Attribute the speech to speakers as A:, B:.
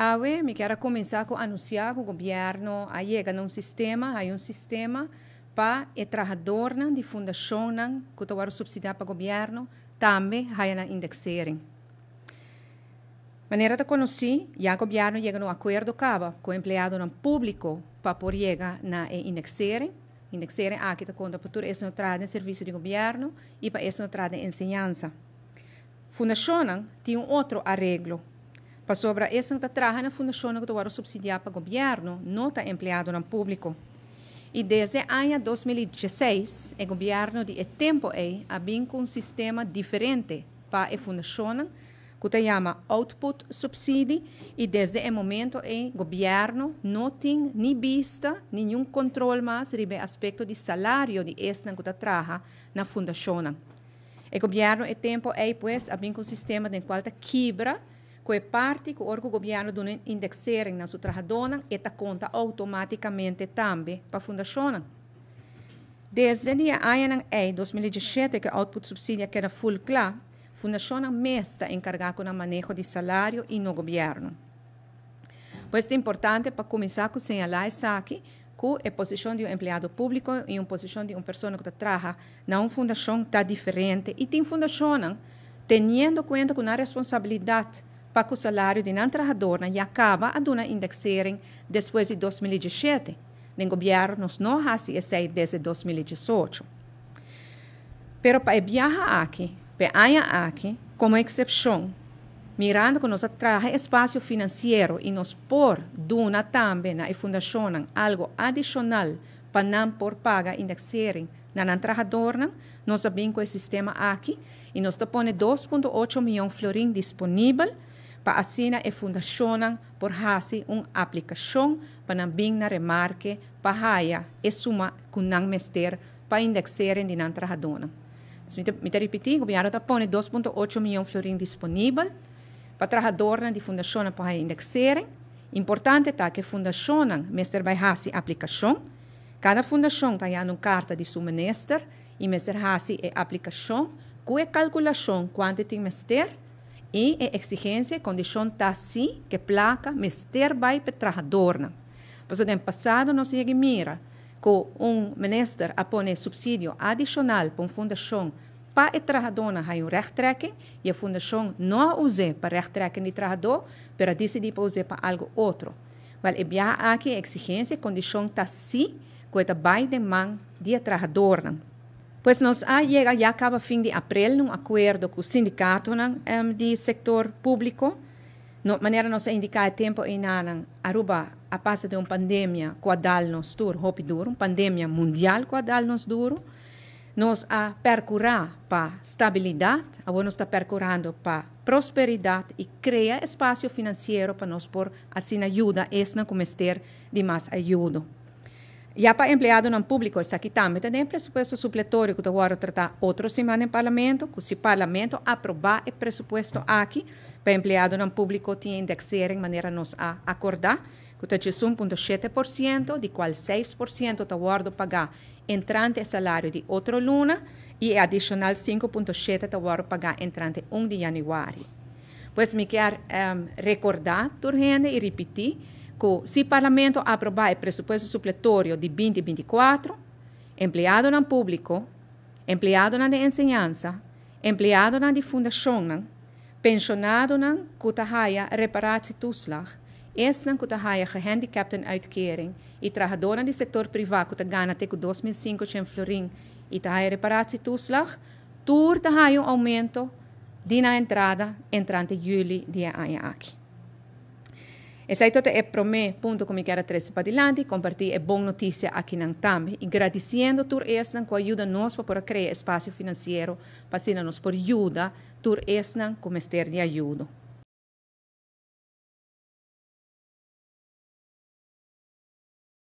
A: AVE me quero comenzar con anunciar que o governo chega a sistema, hay un sistema para o trabalhador de fundação que está subsidiar para o governo, também há indexar. Maneira de conhecer, já o governo chega a acordo cava com o empregado público para poder chegar na indexar, indexar aqui está conta para tudo isso no traz de serviço de governo e para isso no traz de ensinança. Fundação tem um outro arreglo Para sobre essa que trabalha na fundação que vai subsidiar para o governo, não está empregado no público. E desde o ano 2016, o governo de tempo é abriu um sistema diferente para a fundação que se chama Output Subsidy, e desde o momento o governo não tem nem vista, nenhum controle mais sobre o aspecto de salário de esta que trabalha na fundação. O governo, de tempo, é, pois, abriu um sistema de qual quebra koje partiku orgo gobiano dunen indeksering na sutrahadonan eta conta automaticamente para a fundacionan. Desde nia ayanang ei 2017 que o output subsídio que era full cla, fundacionan mesta encargar com o manejo de salário e no governo. Pois é importante para começar com señalar isso aqui, que a posição de um empregado público e a posição de uma pessoa que trabalha na uma fundação está diferente. E tem fundação, tendo em conta que a responsabilidade salário pakkusalarju din trabajadorna jakaba a una indexering depois de 2017, den governo não hasi esei desde 2018. Pero para viajar aqui, para ir aqui, como exceção, mirando que nós traje espaço financeiro e nos por duna também na fundação algo adicional para não por paga indexering na nan trabajadorna, nós abrimos o sistema aqui e nós põe 2.8 milhões florins disponível Paasina e fundacionan por hasi un aplikasyon panambing na remarke pahaya e suma kunang mester pa indexeren din ang trahadonan. So, mita repeti, gobyerno tapone 2.8 milyon florin disponibel pa trahadornan di fundasyonan pahaya indexeren. Importante ta ke fundacionan mester bay hasi aplikasyon. Cada fundasyon tayan un carta di suma mester e mester hasi e aplikasyon ku e kalkulasyon kwante mester e condição está assim que placa, mester vai petrajadorna. Pues en passado nos llegue mira, que um menester apone subsídio adicional para uma fundação para a trajadona há um rechttrekking e a fundação não a usa para rechttrekking de trajador, pero decide para usar para algo otro. Val e bia aquí exigencia, condición que que esta vai de man de Pois nós há ah, chega já acaba fim de abril num acordo com o sindicato não, um, de setor público. De maneira nós indicar tempo em Aruba, a passa de uma pandemia com a nos duro, hopi duro, uma pandemia mundial com a dal nos duro. Nos a percurar para estabilidade, agora nós está percurando para prosperidade e cria espaço financeiro para nós por assim ajuda, esse não começar de mais ajuda. Ya para empleado en público, isso aqui também presupuesto supletorio supletório que eu vou tratar outra semana en parlamento, que si parlamento aprueba el presupuesto aquí, para empleado en público tem indexar en manera nos a acordar, que es 1,7%, de qual 6% eu guardo pagar entrante salario de otro luna y adicional 5,7% eu guardo pagar entrante 1 de janeiro. Pues me quiero em, recordar, y y repetir, se o Parlamento aprovar o pressuposto supletório de 2024, empregado no público, empregado na ensinança, empregado na fundação, pensionado na reparação Reparatituslag, es na Kutahaya gehandicapten uitkering, e trabalhador do setor privado que ganha até 2.500 florins Florim e Tahaya Reparatituslag, tudo Tahaya um aumento de na entrada entrante julho de ano aqui. Esatto, è é me, punto come chiara Teresa Padilanti, para adelante, compartilhe a aqui na TAM. e agradeciendo tur esnan che ajuda noi para criar espaço financeiro, passando nos ajuda, tur esnan come ester di aiuto.